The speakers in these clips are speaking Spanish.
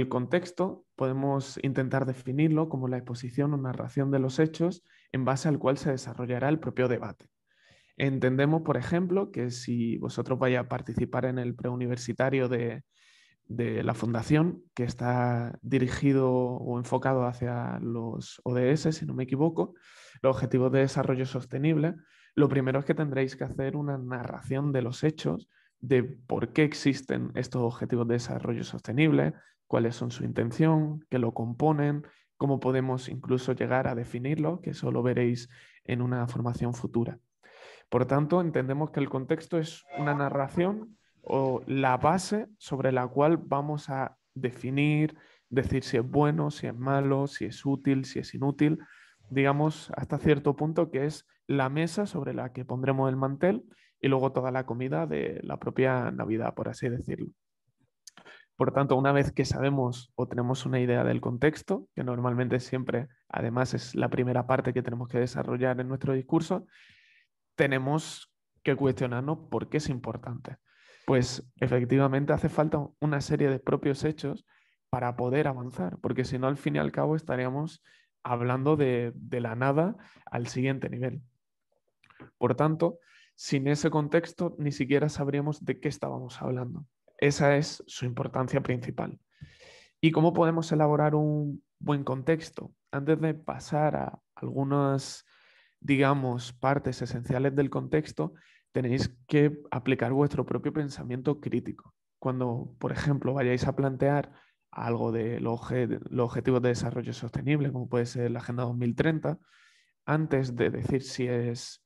El contexto podemos intentar definirlo como la exposición o narración de los hechos en base al cual se desarrollará el propio debate. Entendemos, por ejemplo, que si vosotros vais a participar en el preuniversitario de, de la fundación, que está dirigido o enfocado hacia los ODS, si no me equivoco, los Objetivos de Desarrollo Sostenible, lo primero es que tendréis que hacer una narración de los hechos de por qué existen estos objetivos de desarrollo sostenible, cuáles son su intención, qué lo componen, cómo podemos incluso llegar a definirlo, que eso lo veréis en una formación futura. Por tanto, entendemos que el contexto es una narración o la base sobre la cual vamos a definir, decir si es bueno, si es malo, si es útil, si es inútil, digamos hasta cierto punto que es la mesa sobre la que pondremos el mantel y luego toda la comida de la propia Navidad, por así decirlo. Por tanto, una vez que sabemos o tenemos una idea del contexto, que normalmente siempre, además, es la primera parte que tenemos que desarrollar en nuestro discurso, tenemos que cuestionarnos por qué es importante. Pues efectivamente hace falta una serie de propios hechos para poder avanzar, porque si no, al fin y al cabo estaríamos hablando de, de la nada al siguiente nivel. Por tanto, sin ese contexto ni siquiera sabríamos de qué estábamos hablando. Esa es su importancia principal. ¿Y cómo podemos elaborar un buen contexto? Antes de pasar a algunas, digamos, partes esenciales del contexto, tenéis que aplicar vuestro propio pensamiento crítico. Cuando, por ejemplo, vayáis a plantear algo de los, objetivos de desarrollo sostenible, como puede ser la Agenda 2030, antes de decir si es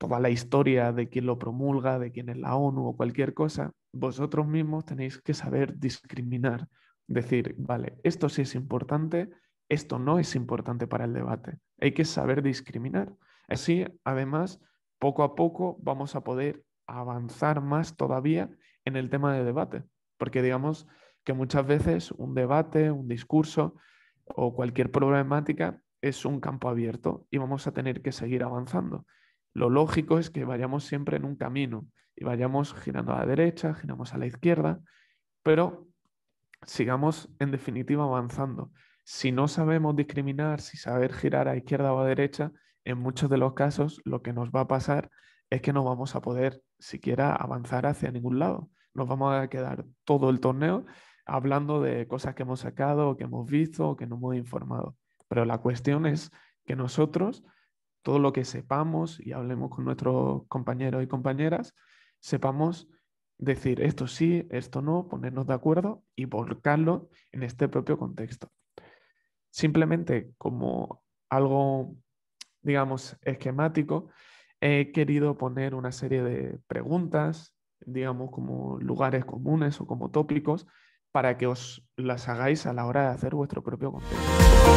toda la historia de quién lo promulga, de quién es la ONU o cualquier cosa, vosotros mismos tenéis que saber discriminar, decir, vale, esto sí es importante, esto no es importante para el debate. Hay que saber discriminar. Así, además, poco a poco vamos a poder avanzar más todavía en el tema de debate, porque digamos que muchas veces un debate, un discurso o cualquier problemática es un campo abierto y vamos a tener que seguir avanzando. Lo lógico es que vayamos siempre en un camino y vayamos girando a la derecha, giramos a la izquierda, pero sigamos en definitiva avanzando. Si no sabemos discriminar, si saber girar a izquierda o a derecha, en muchos de los casos lo que nos va a pasar es que no vamos a poder siquiera avanzar hacia ningún lado. Nos vamos a quedar todo el torneo hablando de cosas que hemos sacado, o que hemos visto, o que no hemos informado. Pero la cuestión es que nosotros todo lo que sepamos y hablemos con nuestros compañeros y compañeras, sepamos decir esto sí, esto no, ponernos de acuerdo y volcarlo en este propio contexto. Simplemente como algo, digamos, esquemático, he querido poner una serie de preguntas, digamos, como lugares comunes o como tópicos, para que os las hagáis a la hora de hacer vuestro propio contexto.